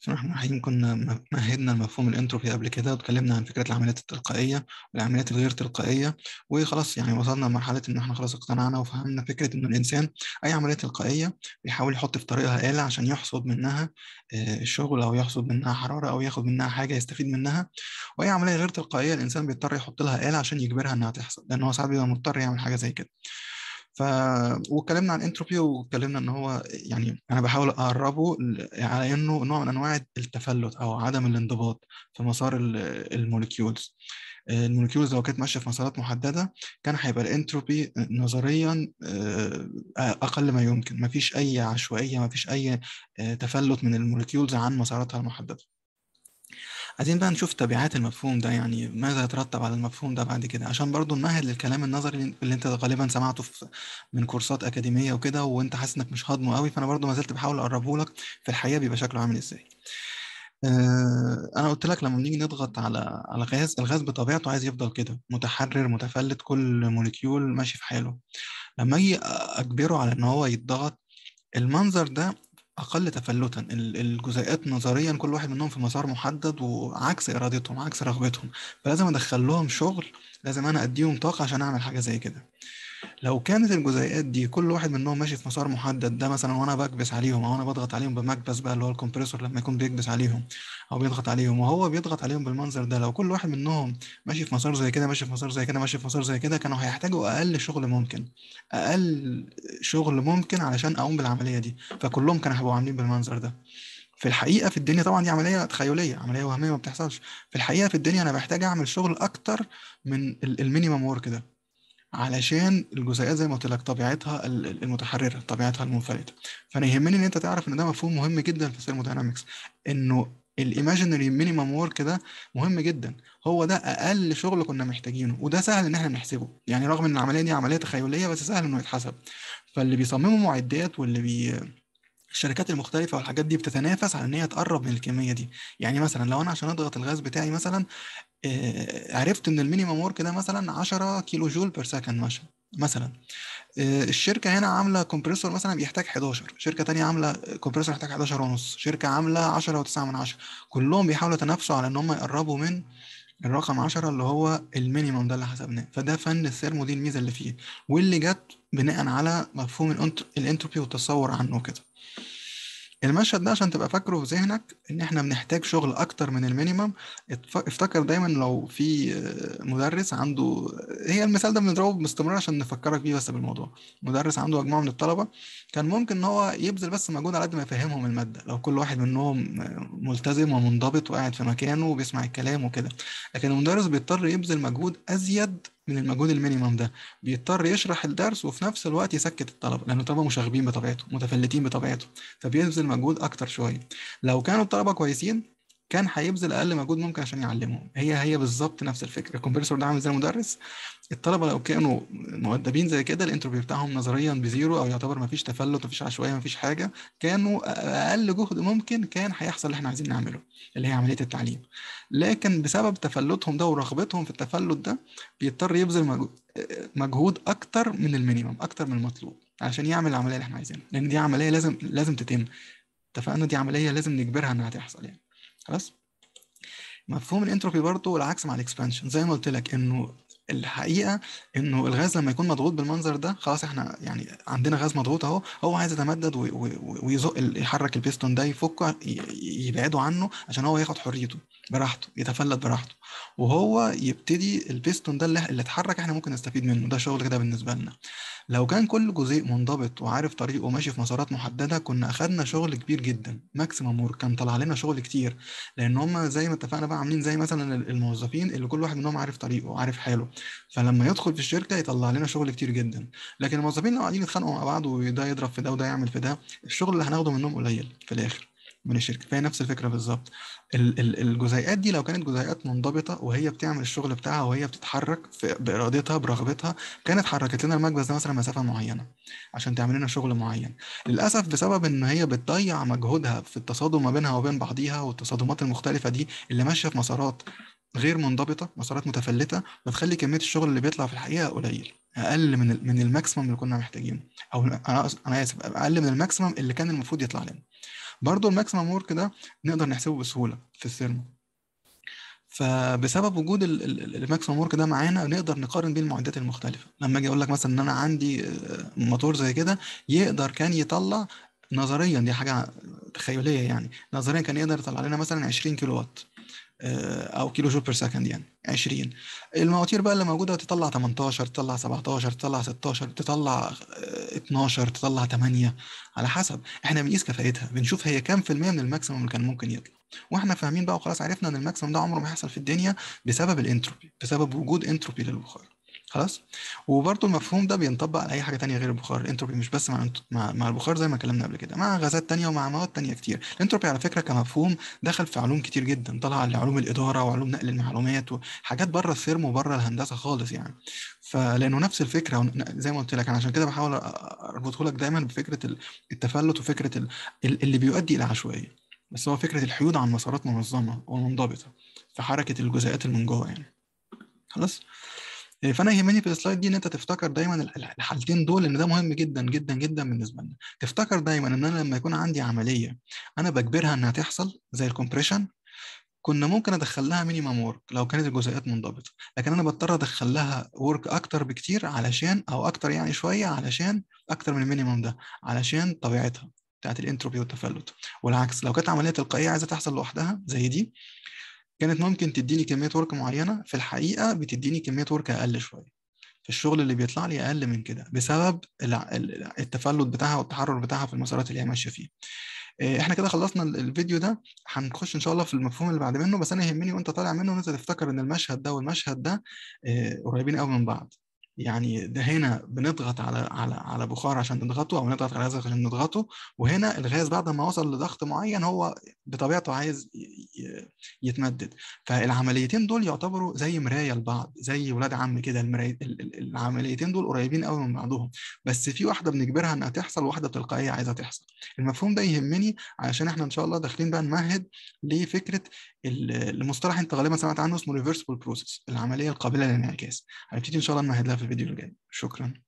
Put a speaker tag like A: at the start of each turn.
A: بسم الله الرحمن الرحيم كنا مهدنا لمفهوم الانتروبي قبل كده واتكلمنا عن فكره العمليات التلقائيه والعمليات الغير تلقائيه وخلاص يعني وصلنا لمرحله ان احنا خلاص اقتنعنا وفهمنا فكره ان الانسان اي عمليه تلقائيه بيحاول يحط في طريقها آلة عشان يحصد منها آه، شغل او يحصد منها حراره او ياخد منها حاجه يستفيد منها واي عمليه غير تلقائيه الانسان بيضطر يحط لها آلة عشان يجبرها انها تحصل لان هو ساعات بيبقى مضطر يعمل حاجه زي كده ف واتكلمنا عن انتروبي واتكلمنا ان هو يعني انا بحاول اقربه على انه نوع من انواع التفلت او عدم الانضباط في مسار المولكيولز المولكيولز لو كانت ماشيه في مسارات محدده كان هيبقى الانتروبي نظريا آه، اقل ما يمكن مفيش اي عشوائيه مفيش اي آه، تفلت من المولكيولز عن مساراتها المحدده عايزين بقى نشوف تبعات المفهوم ده يعني ماذا يترتب على المفهوم ده بعد كده عشان برضو نمهد للكلام النظري اللي انت غالبا سمعته في من كورسات اكاديميه وكده وانت حاسس انك مش هضمه قوي فانا برضو ما زلت بحاول اقربه لك في الحقيقه بيبقى شكله عامل ازاي آه، انا قلت لك لما بنيجي نضغط على على غاز الغاز بطبيعته عايز يفضل كده متحرر متفلت كل موليكيول ماشي في حاله لما اجي اجبره على ان هو يتضغط المنظر ده اقل تفلتا الجزيئات نظريا كل واحد منهم في مسار محدد وعكس ارادتهم عكس رغبتهم فلازم ادخل لهم شغل لازم انا اديهم طاقه عشان اعمل حاجه زي كده لو كانت الجزيئات دي كل واحد منهم ماشي في مسار محدد ده مثلا وانا بكبس عليهم او انا بضغط عليهم بمكبس بقى اللي هو الكمبريسور لما يكون بيكبس عليهم او بيضغط عليهم وهو بيضغط عليهم بالمنظر ده لو كل واحد منهم ماشي في مسار زي كده ماشي في مسار زي كده ماشي في مسار زي كده كانوا هيحتاجوا اقل شغل ممكن اقل شغل ممكن علشان اقوم بالعمليه دي فكلهم كانوا هيبقوا عاملين بالمنظر ده في الحقيقه في الدنيا طبعا دي عمليه تخيليه عمليه وهميه ما بتحصلش في الحقيقه في الدنيا انا بحتاج اعمل شغل اكتر من المينيمم ورك ده علشان الجزيئات زي ما قلت لك طبيعتها المتحرره طبيعتها المنفلته فانا يهمني ان انت تعرف ان ده مفهوم مهم جدا في الثيرموداينامكس انه الايماجينري مينيمم ورك ده مهم جدا هو ده اقل شغل كنا محتاجينه وده سهل ان احنا نحسبه يعني رغم ان العمليه دي عمليه تخيليه بس سهل انه يتحسب فاللي بيصمموا معدات واللي بي الشركات المختلفه والحاجات دي بتتنافس على ان هي تقرب من الكميه دي يعني مثلا لو انا عشان اضغط الغاز بتاعي مثلا عرفت ان المينيمم ورك ده مثلا 10 كيلو جول بير سكند مثلا مثلا الشركه هنا عامله كومبريسور مثلا بيحتاج 11 شركه تانية عامله كومبريسور يحتاج 11 ونص شركه عامله 10 و9 من 10 كلهم بيحاولوا يتنافسوا على ان هم يقربوا من الرقم 10 اللي هو المينيمم ده اللي حسبناه فده فن الثيرمو دي الميزه اللي فيه واللي جت بناء على مفهوم الانتروبي والتصور عنه كده المشهد ده عشان تبقى فاكره في ذهنك ان احنا بنحتاج شغل اكتر من المينيمم افتكر دايما لو في آه، مدرس عنده هي المثال ده بنضربه باستمرار عشان نفكرك بيه بس بالموضوع مدرس عنده مجموعه من الطلبه كان ممكن ان هو يبذل بس مجهود على قد ما يفهمهم الماده لو كل واحد منهم آه، ملتزم ومنضبط وقاعد في مكانه وبيسمع الكلام وكده لكن المدرس بيضطر يبذل مجهود ازيد من المجهود المينيمم ده بيضطر يشرح الدرس وفي نفس الوقت يسكت الطلبه لان الطلبه مشاغبين بطبيعتهم متفلتين بطبيعتهم فبيبذل مجهود اكتر شويه لو كانوا الطلبه كويسين كان هيبذل اقل مجهود ممكن عشان يعلمهم هي هي بالظبط نفس الفكره الكمبرسور ده عامل زي المدرس الطلبه لو كانوا مؤدبين زي كده الانتروبي بتاعهم نظريا بزيرو او يعتبر ما فيش تفلت ما فيش عشوائيه ما فيش حاجه كانوا اقل جهد ممكن كان هيحصل اللي احنا عايزين نعمله اللي هي عمليه التعليم لكن بسبب تفلتهم ده ورغبتهم في التفلت ده بيضطر يبذل مجهود اكتر من المينيمم اكتر من المطلوب عشان يعمل العمليه اللي احنا عايزينها لان دي عمليه لازم لازم تتم اتفقنا دي عمليه لازم نجبرها انها تحصل يعني خلاص مفهوم الانتروبي برضه العكس مع الاكسبانشن زي ما قلت لك انه الحقيقه انه الغاز لما يكون مضغوط بالمنظر ده خلاص احنا يعني عندنا غاز مضغوط اهو هو عايز يتمدد ويزق يحرك البيستون ده يفكه يبعده عنه عشان هو ياخد حريته براحته يتفلت براحته وهو يبتدي البيستون ده اللي اتحرك احنا ممكن نستفيد منه ده شغل كده بالنسبه لنا لو كان كل جزيء منضبط وعارف طريقه وماشي في مسارات محدده كنا اخدنا شغل كبير جدا ماكسيمم ورك كان طلع لنا شغل كتير لان هم زي ما اتفقنا بقى عاملين زي مثلا الموظفين اللي كل واحد منهم عارف طريقه وعارف حاله فلما يدخل في الشركه يطلع لنا شغل كتير جدا لكن الموظفين لو قاعدين يتخانقوا مع بعض وده يضرب في ده وده يعمل في ده الشغل اللي هناخده منهم قليل في الاخر من الشركه فهي نفس الفكره بالظبط الجزيئات دي لو كانت جزيئات منضبطه وهي بتعمل الشغل بتاعها وهي بتتحرك بارادتها برغبتها كانت حركت لنا المكبس ده مثلا مسافه معينه عشان تعمل لنا شغل معين للاسف بسبب ان هي بتضيع مجهودها في التصادم ما بينها وبين بعضيها والتصادمات المختلفه دي اللي ماشيه في مسارات غير منضبطه مسارات متفلته بتخلي كميه الشغل اللي بيطلع في الحقيقه قليل اقل من من الماكسيمم اللي كنا محتاجينه او انا انا اسف اقل من الماكسيمم اللي كان المفروض يطلع لنا برضه الماكسيمم ورك ده نقدر نحسبه بسهوله في الثيرمو فبسبب وجود الماكسيمم ورك ده معانا نقدر نقارن بيه المعدات المختلفه لما اجي اقول لك مثلا ان انا عندي آه، موتور زي كده يقدر كان يطلع نظريا دي حاجه تخيليه يعني نظريا كان يقدر يطلع لنا مثلا 20 كيلو وات آه، او كيلو جول بير سكند يعني 20 المواتير بقى اللي موجوده تطلع 18 تطلع 17 تطلع 16 تطلع 12 آه، تطلع 8 على حسب احنا بنقيس كفايتها بنشوف هي كام في الميه من الماكسيمم اللي كان ممكن يطلع واحنا فاهمين بقى وخلاص عرفنا ان الماكسيمم ده عمره ما هيحصل في الدنيا بسبب الانتروبي بسبب وجود انتروبي للبخار خلاص وبرضه المفهوم ده بينطبق على اي حاجه تانية غير البخار الانتروبي مش بس مع مع, البخار زي ما اتكلمنا قبل كده مع غازات تانية ومع مواد تانية كتير الانتروبي على فكره كمفهوم دخل في علوم كتير جدا طلع على علوم الاداره وعلوم نقل المعلومات وحاجات بره الثيرم وبره الهندسه خالص يعني فلانه نفس الفكره زي ما قلت لك انا عشان كده بحاول اربطه لك دايما بفكره التفلت وفكره اللي بيؤدي الى عشوائيه بس هو فكره الحيود عن مسارات منظمه ومنضبطه في حركه الجزيئات من جوه يعني خلاص آه، فانا يهمني في السلايد دي ان انت تفتكر دايما الحالتين دول ان ده مهم جدا جدا جدا بالنسبه لنا تفتكر دايما ان انا لما يكون عندي عمليه انا بجبرها انها تحصل زي الكومبريشن كنا ممكن ادخل لها مينيمم ورك لو كانت الجزيئات منضبطه لكن انا بضطر ادخل لها ورك اكتر بكتير علشان او اكتر يعني شويه علشان اكتر من المينيمم ده علشان طبيعتها بتاعت الانتروبي والتفلت والعكس لو كانت عمليه تلقائيه عايزه تحصل لوحدها زي دي كانت ممكن تديني كمية ورك معينة في الحقيقة بتديني كمية ورك أقل شوية الشغل اللي بيطلع لي أقل من كده بسبب التفلت بتاعها والتحرر بتاعها في المسارات اللي هي ماشية فيها آه، احنا كده خلصنا الفيديو ده هنخش ان شاء الله في المفهوم اللي بعد منه بس انا يهمني وانت طالع منه ان انت تفتكر ان المشهد ده والمشهد ده آه، قريبين قوي من بعض يعني ده هنا بنضغط على على على بخار عشان نضغطه او نضغط على غاز عشان نضغطه وهنا الغاز بعد ما وصل لضغط معين هو بطبيعته عايز يتمدد فالعمليتين دول يعتبروا زي مرايه لبعض زي ولاد عم كده العمليتين دول قريبين قوي من بعضهم بس في واحده بنجبرها انها تحصل وواحده تلقائيه عايزه تحصل المفهوم ده يهمني عشان احنا ان شاء الله داخلين بقى نمهد لفكره المصطلح انت غالبا سمعت عنه اسمه ريفرسبل بروسيس العمليه القابله للانعكاس هنبتدي ان شاء الله نمهد لها في الفيديو الجاي شكرا